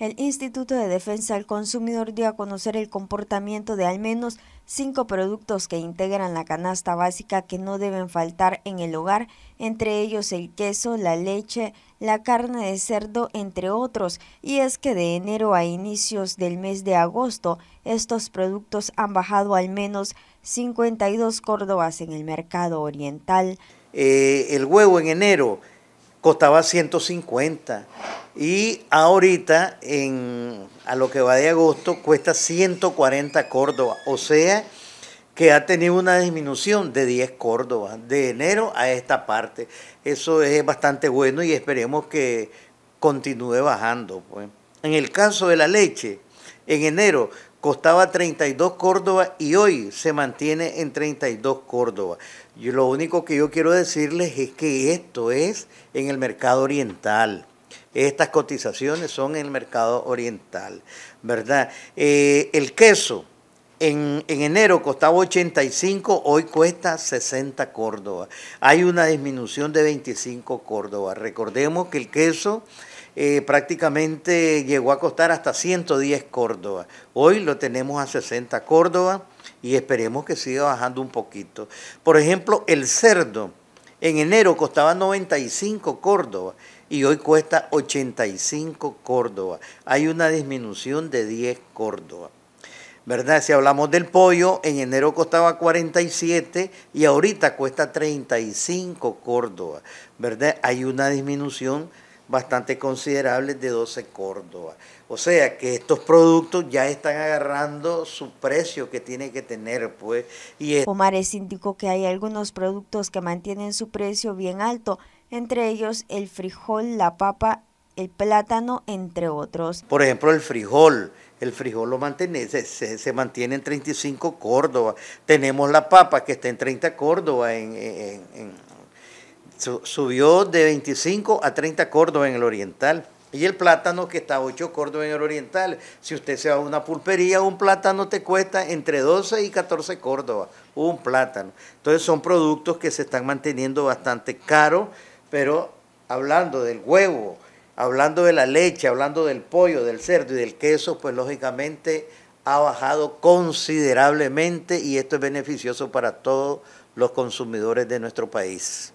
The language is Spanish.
El Instituto de Defensa del Consumidor dio a conocer el comportamiento de al menos cinco productos que integran la canasta básica que no deben faltar en el hogar, entre ellos el queso, la leche, la carne de cerdo, entre otros, y es que de enero a inicios del mes de agosto estos productos han bajado al menos 52 córdobas en el mercado oriental. Eh, el huevo en enero costaba 150 y ahorita en, a lo que va de agosto cuesta 140 Córdoba, o sea que ha tenido una disminución de 10 Córdoba de enero a esta parte. Eso es bastante bueno y esperemos que continúe bajando. Pues. En el caso de la leche, en enero costaba 32 Córdoba y hoy se mantiene en 32 Córdoba. Y lo único que yo quiero decirles es que esto es en el mercado oriental. Estas cotizaciones son en el mercado oriental, ¿verdad? Eh, el queso en, en, enero costaba 85, hoy cuesta 60 Córdoba. Hay una disminución de 25 Córdoba. Recordemos que el queso eh, prácticamente llegó a costar hasta 110 Córdoba. Hoy lo tenemos a 60 Córdoba y esperemos que siga bajando un poquito. Por ejemplo, el cerdo en enero costaba 95 Córdoba y hoy cuesta 85 Córdoba. Hay una disminución de 10 Córdoba. ¿Verdad? Si hablamos del pollo, en enero costaba 47 y ahorita cuesta 35 Córdoba. ¿Verdad? Hay una disminución bastante considerables de 12 Córdoba. O sea que estos productos ya están agarrando su precio que tiene que tener, pues. Y es... indicó que hay algunos productos que mantienen su precio bien alto, entre ellos el frijol, la papa, el plátano, entre otros. Por ejemplo, el frijol. El frijol lo mantiene, se, se, mantiene en 35 Córdoba. Tenemos la papa que está en 30 Córdoba en, en subió de 25 a 30 córdobas en el oriental. Y el plátano que está a 8 córdobas en el oriental. Si usted se va a una pulpería, un plátano te cuesta entre 12 y 14 córdobas. Un plátano. Entonces son productos que se están manteniendo bastante caros, pero hablando del huevo, hablando de la leche, hablando del pollo, del cerdo y del queso, pues lógicamente ha bajado considerablemente y esto es beneficioso para todos los consumidores de nuestro país.